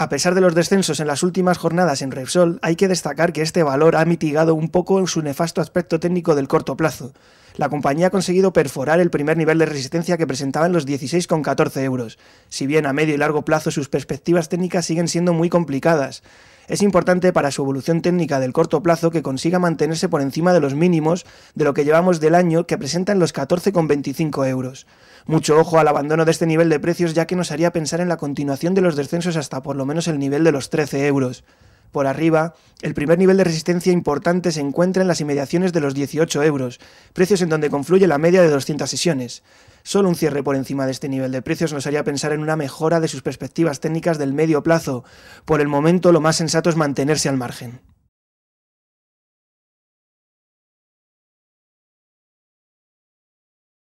A pesar de los descensos en las últimas jornadas en Repsol, hay que destacar que este valor ha mitigado un poco su nefasto aspecto técnico del corto plazo. La compañía ha conseguido perforar el primer nivel de resistencia que presentaba en los 16,14 euros, si bien a medio y largo plazo sus perspectivas técnicas siguen siendo muy complicadas es importante para su evolución técnica del corto plazo que consiga mantenerse por encima de los mínimos de lo que llevamos del año que presentan los 14,25 euros. Mucho ojo al abandono de este nivel de precios ya que nos haría pensar en la continuación de los descensos hasta por lo menos el nivel de los 13 euros. Por arriba, el primer nivel de resistencia importante se encuentra en las inmediaciones de los 18 euros, precios en donde confluye la media de 200 sesiones. Solo un cierre por encima de este nivel de precios nos haría pensar en una mejora de sus perspectivas técnicas del medio plazo. Por el momento, lo más sensato es mantenerse al margen.